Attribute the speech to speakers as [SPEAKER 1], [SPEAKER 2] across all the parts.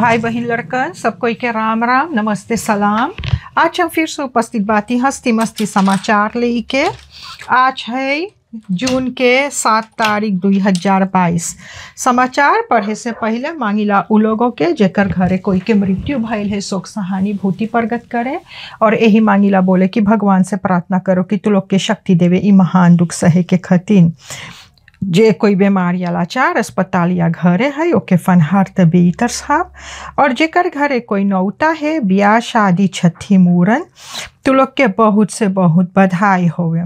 [SPEAKER 1] भाई बहन लड़कन सबको के राम राम नमस्ते सलाम आज हम फिर से उपस्थित बाती हस्ती मस्ती समाचार लेके आज है जून के सात तारीख दुई हजार बाईस समाचार पढ़े से पहले मांगिला उ लोगों के जेकर घरे कोई के मृत्यु भयल है शोक सहानी भूति प्रगत करे और यही मांगिला बोले कि भगवान से प्रार्थना करो कि तू लोग के शक्ति देवे ई महान दुख सहे के खतिन जे कोई बीमारी या लाचार अस्पताल या घरे है ओके फनहार तबीतर साहब और जेकर घरे कोई नौता है ब्याह शादी छठी मूरन तो लोग के बहुत से बहुत बधाई होवे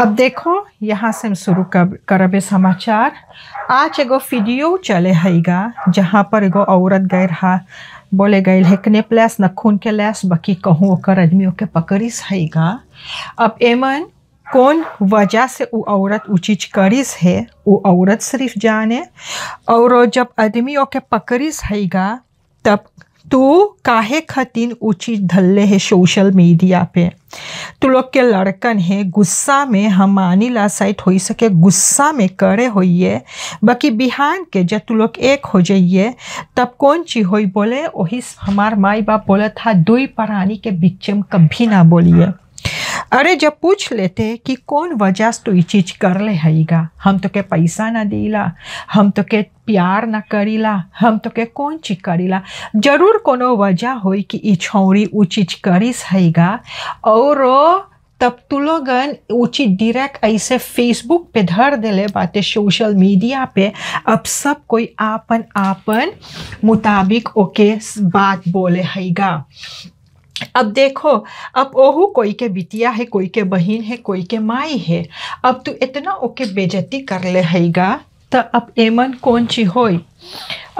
[SPEAKER 1] अब देखो यहाँ से हम शुरू कर करबे समाचार आज एगो वीडियो चले हैगा जहाँ पर एगो औरत गए रहा बोले गए है कने प्लेस न खून के लैस बाकी कहूँ ओकर आदमियों के पकड़िस हैगा अब एमन कौन वजह से वो औरत चीज करीस है वो औरत सिर्फ जाने और जब आदमी ओके पकड़िस हैगा तब तो काहे खतीन चीज धल्ले है सोशल मीडिया पे तो लोग के लड़कन है गुस्सा में हम मानी ला साइट हो सके गुस्सा में करे होइए बाकी बिहान के जब तू लोग एक हो जाइए तब कौन चीज हो बोले वही हमार माई बाप बोला था दुई प्राणी के बिचम कभी ना बोलिए जब पूछ लेते कि कौन वजह से तू चीज कर ले हैगा हम तो के पैसा ना દેલા हम तो के प्यार ना करीला हम तो के कौन चीज करीला जरूर कोनो वजह हो कि ई छौरी ऊ चीज करीस हैगा और तब तू लोगन ऊँची डायरेक्ट ऐसे फेसबुक पे धर दिले बातें सोशल मीडिया पे अब सब कोई आपन आपन मुताबिक ओके बात बोले हैगा अब देखो अब ओहू कोई के बिटिया है कोई के बहन है कोई के माई है अब तू इतना ओके बेजती कर ले हैगा तो अब एमन कौन ची हो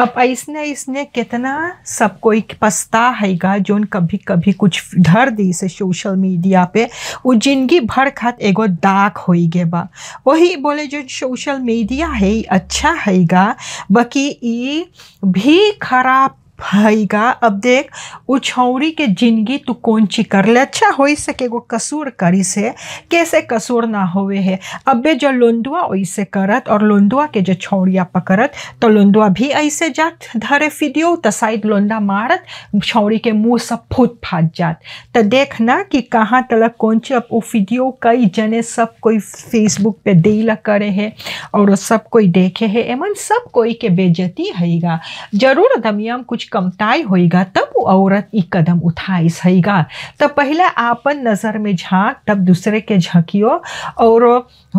[SPEAKER 1] अब ऐसने इसने कितना सब कोई पछता हैगा जो कभी कभी कुछ धर दी से सोशल मीडिया पे वो जिंदगी भर खात एगो दाग हो गए बा वही बोले जो सोशल मीडिया है अच्छा हैगा बाकी ये भी खराब भाई का अब देख उ छौरी के जिंदगी तू कौन ची कर ले अच्छा हो सके वो कसूर करी से कैसे कसूर ना होवे है अबे जो लोंदुआ वैसे करत और लोंदुआ के जो छौड़िया पकड़त तो लोंदुआ भी ऐसे जात धरे फिदियो तो शायद लोंदा मारत छौरी के मुंह सब फूट फाट जात तो देखना कि कहाँ तलक कौन ची अब वो कई जने सब कोई फेसबुक पे देला करे है और सब कोई देखे है एमन सब कोई के बेजती हैगा जरूर दमियाम कुछ कमताई होएगा तब वो औरत ई कदम उठाई सहीगा तो पहले आपन नज़र में झाँक तब दूसरे के झांकियो और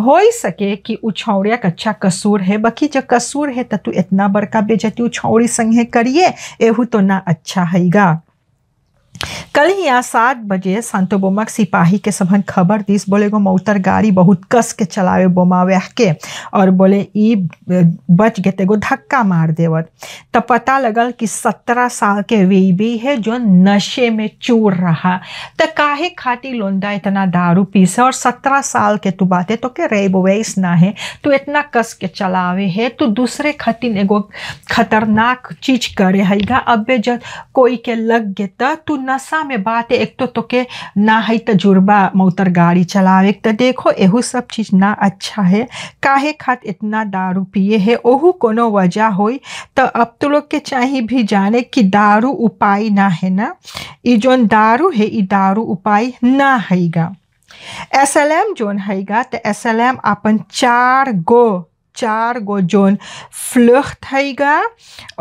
[SPEAKER 1] हो सके कि उ छौड़िया अच्छा कच्चा कसूर है बाकी जब कसूर है तब तू इतना बड़का बेजती उछौड़ी संगे करिए एहू तो ना अच्छा हैगा कल यहाँ सात बजे संतो बोमक सिपाही के सबन खबर दिस बोले गो मऊतर गाड़ी बहुत कस के चलावे वह के और बोले ई बच गए तेगो धक्का मार देवत तब पता लगल कि सत्रह साल के वेबी है जो नशे में चूर रहा तो काहे खाती लोंदा इतना दारू पीसे और सत्रह साल के तू बातें तो के रेब वेस ना है तू इतना कस के चलावे है तू दूसरे खतिन एगो खतरनाक चीज करे हैगा अब जब कोई के लग गए तू न बात है एक तो तोके ना है तजुर्बा मोटर गाड़ी चलावे तो देखो एहू सब चीज़ ना अच्छा है काहे खात इतना दारू पिए है ओहू कोनो वजह हो तो अब तो लोग के चाहे भी जाने कि दारू उपाय ना है ना ये जो दारू है ये दारू उपाय ना हैगा एस एल एम जोन हैगा तो एस एल एम अपन चार गो चार गो जोन फ्लुख्त हैगा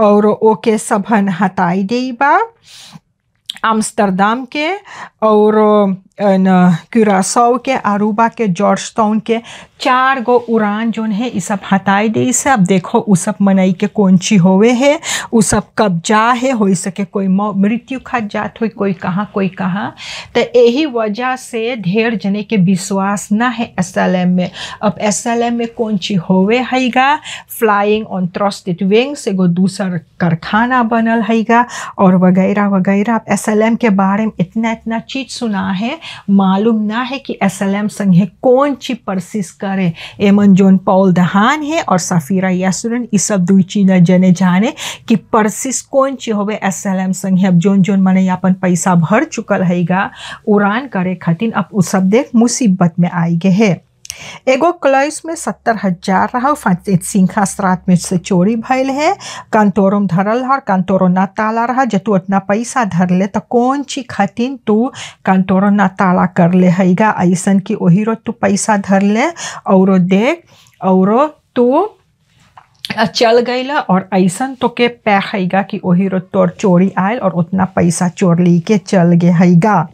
[SPEAKER 1] और ओके सभन हटाई देबा आम्स्टरडाम के और क्यूरासाओ के अरूबा के जॉर्ज टाउन के चार गो उड़ान जो है इस सब हटाए दे इसे अब देखो उस सब मनई के कोंची होवे है उस सब कब जा है हो सके कोई मृत्यु खत जात हुई कोई कहाँ कोई कहाँ तो यही वजह से ढेर जने के विश्वास ना है एस में अब एस में कोंची होवे हैगा फ्लाइंग ऑन ट्रस्टेड विंग्स एगो दूसर कारखाना बनल हैगा और वगैरह वगैरह अब एस के बारे में इतना इतना चीज़ सुना है मालूम ना है कि एस एल एम संघ कौन ची परसिस करे एमन जोन पाउल दहान है और सफ़ीरा यासुरन इस सब दुई चीज जने जाने कि परसिस कौन ची होवे एस एल एम संघ अब जोन जोन मने अपन पैसा भर चुकल हैगा उड़ान करे खातिन अब उस सब देख मुसीबत में आई गए है एगो क्लाइस में सत्तर हजार रहा फंचित सिंखा में से चोरी भैल है कंतोरो में धरल हर कंतोरो ना ताला रहा जब तू उतना पैसा धर ले तो कौन ची खतिन तू कंतोरो ना ताला कर ले हैगा ऐसन कि वही रो तू पैसा धर ले और देख और तू चल गईला और ऐसन तो के पैक हैगा कि वही रो तोर चोरी आयल और उतना पैसा चोर ली के चल गए हैगा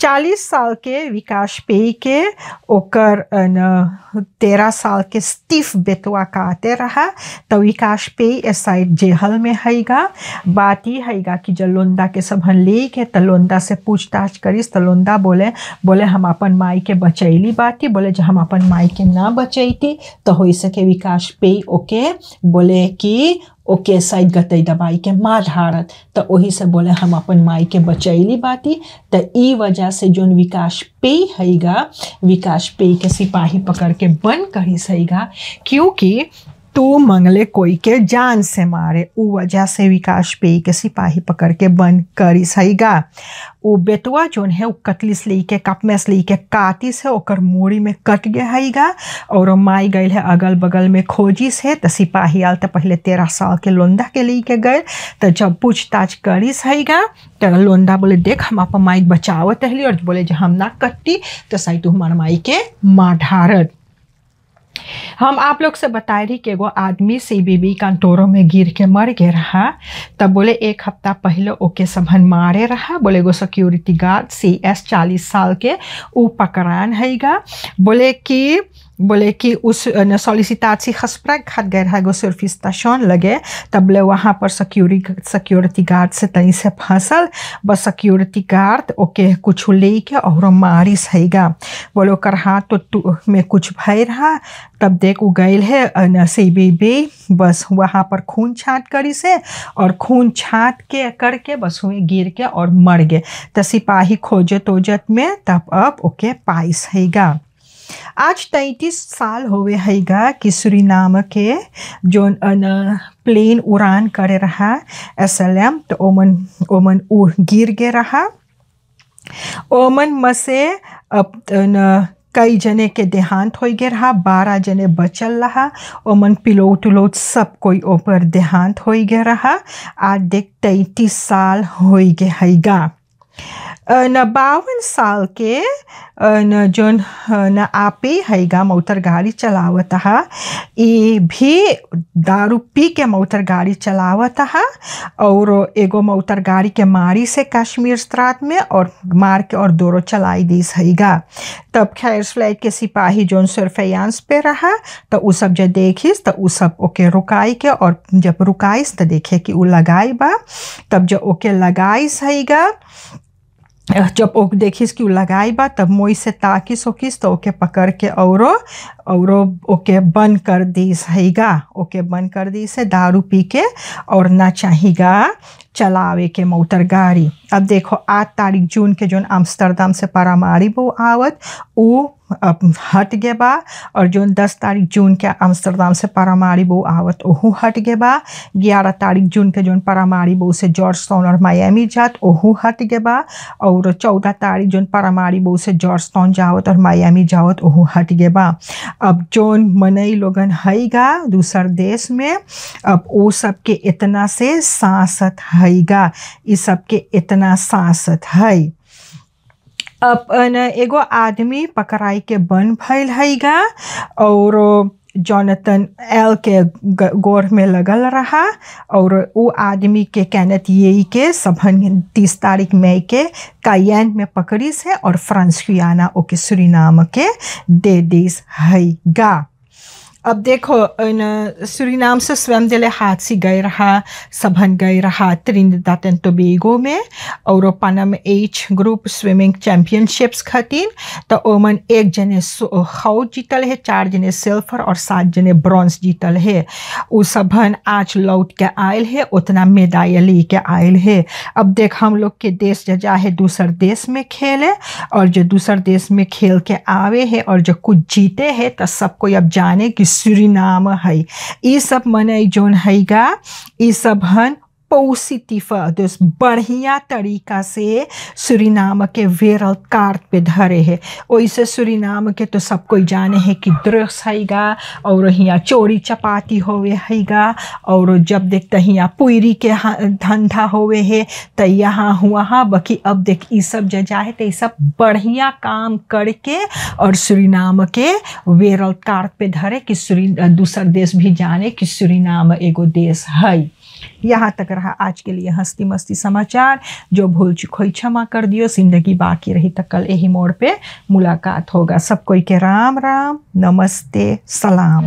[SPEAKER 1] चालीस साल के विकास पेय के ओकर तेरह साल के स्टीफ बेतवा आते रहा तो विकास पेय ऐसा साइड जेहल में हैगा बात ही हैगा कि जब लोंदा के सब हन ले के तो लोंदा से पूछताछ करी तो लोंदा बोले बोले हम अपन माई के बचैली बाटी बोले जब हम अपन माई के ना बचैती तो हो सके विकास पेय ओके बोले कि ओके साइड गते दबाई के मार हारत तो वही से बोले हम अपन माई के बचैली बाती तो ई वजह से जो विकास पे हैगा विकास पे के सिपाही पकड़ के बन कही सहीगा क्योंकि तो मंगले कोई के जान से मारे ऊ वजह से विकास पे के सिपाही पकड़ के बंद करी सहीगा वो बेतुआ जोन है वो कतलिस ली के कपमेस ली के कातिस है ओकर मोड़ी में कट गए हैगा और माई गई है अगल बगल में खोजिस है तो सिपाही आल तो पहले तेरह साल के लोंदा के ली के गए तो जब पूछताछ करी सहीगा तो लोंदा बोले देख हम अपन माई बचावत रहली और बोले जब हम ना कट्टी तो सही तू हमार माई के माँ ढारत हम आप लोग से बता रही कि एगो आदमी सी बीबी कंटोरों में गिर के मर गए रहा तब बोले एक हफ्ता पहले ओके सबहन मारे रहा बोले गो सिक्योरिटी गार्ड सी एस चालीस साल के ऊ पकड़ान हैगा बोले कि बोले कि उस सॉलिसिटासी खसप्रग खत गैर है गो सिर्फ स्टेशन लगे तब ले वहाँ पर सिक्योरी सिक्योरिटी गार्ड से तनी से फंसल बस सिक्योरिटी गार्ड ओके कुछ ले के और मारी सहीगा बोलो कर हाँ तो तू में कुछ भय रहा तब देख उ गैल है सी बी बी बस वहाँ पर खून छाट करी से और खून छाट के करके बस हुए गिर के और मर गए तो सिपाही खोजत तोजत में तब अब ओके पाई सहीगा आज तैंतीस साल होवे हैगा कि नाम के जो प्लेन उड़ान करे रहा एस एल एम तो ओमन ओमन उ गिर गए रहा ओमन में से अब कई जने के देहांत हो गए रहा बारह जने बचल रहा ओमन पिलोट उलोट सब कोई ओपर देहांत हो गए रहा आज देख तैतीस साल हो गए हैगा बावन साल के जोन न आपे हैगा मोटर गाड़ी चलावत है ये भी दारू पी के मोटर गाड़ी चलावत है और एगो मोटर गाड़ी के मारी से कश्मीर स्त्रात में और मार के और दोरो चलाई दीस हैगा तब खैर फ्लाइट के सिपाही जो सरफयांस पे रहा तो उस सब जब देखिस तो उस सब ओके रुकाई के और जब रुकाइस तो देखे कि वो लगाई बा तब जब ओके लगाइस हैगा Eh, जब ओक देखिस कि उ लगाई बा तब मोई से ताकिस ओकिस तो ओके पकड़ के औरो औरो ओके बंद कर दीस हैगा ओके बंद कर दीस है दारू पी के और ना चाहिएगा चलावे के मोटर गाड़ी अब देखो आठ तारीख जून के जोन आम्स्टरदाम से परामारिबो आवत वो अब हट गए बा और जो दस तारीख जून के आम्स्टरदाम से परामारी बो आवत ओहू हट गए बा ग्यारह तारीख जून के जोन परामारी बो से जॉर्ज टाउन और मायामी जात ओहू हट गए बा और चौदह तारीख जोन परामारी बो से जॉर्ज टाउन जावत और मायामी जावत ओहू हट गए बा अब जोन मनई लोगन हैगा दूसर देश में अब वो सब के इतना से सांसत है हईगा इ सबके इतना सांसद है अपन एगो आदमी पकड़ाई के बन भैल है और जॉनथन एल के गोर में लगल रहा और वो आदमी के कैनत ये के सभन तीस तारीख मई के कायन में पकड़ी से और फ्रांस की ओके सुरीनाम के दे दिस है अब देखो इन सूरीनाम से स्वयं दिले हादसी गए रहा सभन गए रहा त्रिंदा एंड तो टोबेगो में और पनम एच ग्रुप स्विमिंग चैम्पियनशिप्स खातिन तो ओमन एक जने हाउ जीतल है चार जने सिल्वर और सात जने ब्रॉन्ज जीतल है उ सभन आज लौट के आयल है उतना मेदाया ले के आयल है अब देख हम लोग के देश जा है दूसर देश में खेले और जो दूसर देश में खेल के आवे है और जो कुछ जीते है तो सबको अब जाने कि सुरिनाम है ये सब मने जोन हैगा ये सब हन पॉजिटिव dus बढ़िया तरीका से सुरीनाम के वेरल कार्ड पे धरे है वैसे सुरीनाम के तो सब कोई जाने हैं कि दृश्य हैगा और यहाँ चोरी चपाती होवे हैगा और जब देखते तो यहाँ पुरी के धंधा होवे है तो यहाँ हुआ हाँ, बाकी अब देख ये सब जजा है तो ये सब बढ़िया काम करके और सुरीनाम के वेरल कार्ड पे धरे कि सूरी दूसर देश भी जाने कि सुरीनाम एगो देश है यहाँ तक रहा आज के लिए हस्ती मस्ती समाचार जो भूल चुक क्षमा कर दियो जिंदगी बाकी रही तो कल यही मोड़ पे मुलाकात होगा सब कोई के राम राम नमस्ते सलाम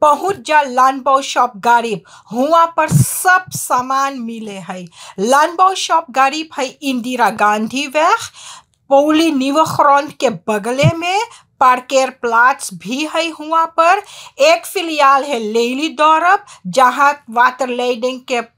[SPEAKER 1] पहुंच जा लानबाव शॉप गरीब हुआ पर सब सामान मिले है लानबाव शॉप गरीब है इंदिरा गांधी वैख पौली निवख्रॉन के बगले में पार्केर प्लाट्स भी है हुआ पर एक फिलहाल है लेली दौरब जहाँ वाटर लेडिंग के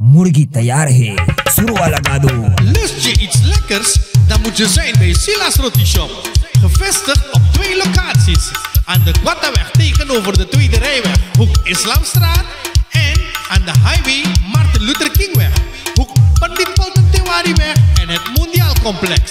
[SPEAKER 1] Murgi
[SPEAKER 2] Tayarhe, है Lust je iets lekkers? Dan moet je zijn bij Silas Roti Shop. Gevestigd op twee locaties. Aan de Guattaweg tegenover de Tweede Rijweg, hoek Islamstraat. En aan de highway Martin Luther Kingweg, hoek Pandit Polten en het Mondiaal Complex.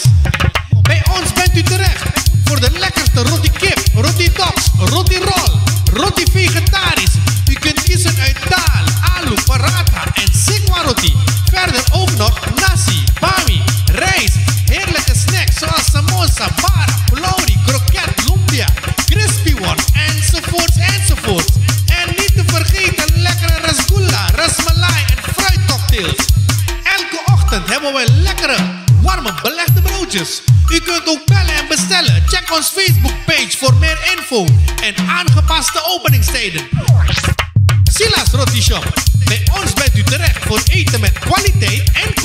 [SPEAKER 2] we lekkere, warme, belegde broodjes. U kunt ook bellen en bestellen. Check ons Facebook-page voor meer info en aangepaste openingstijden. Silas Rotti Shop. Bij ons bent u terecht voor eten met
[SPEAKER 1] kwaliteit en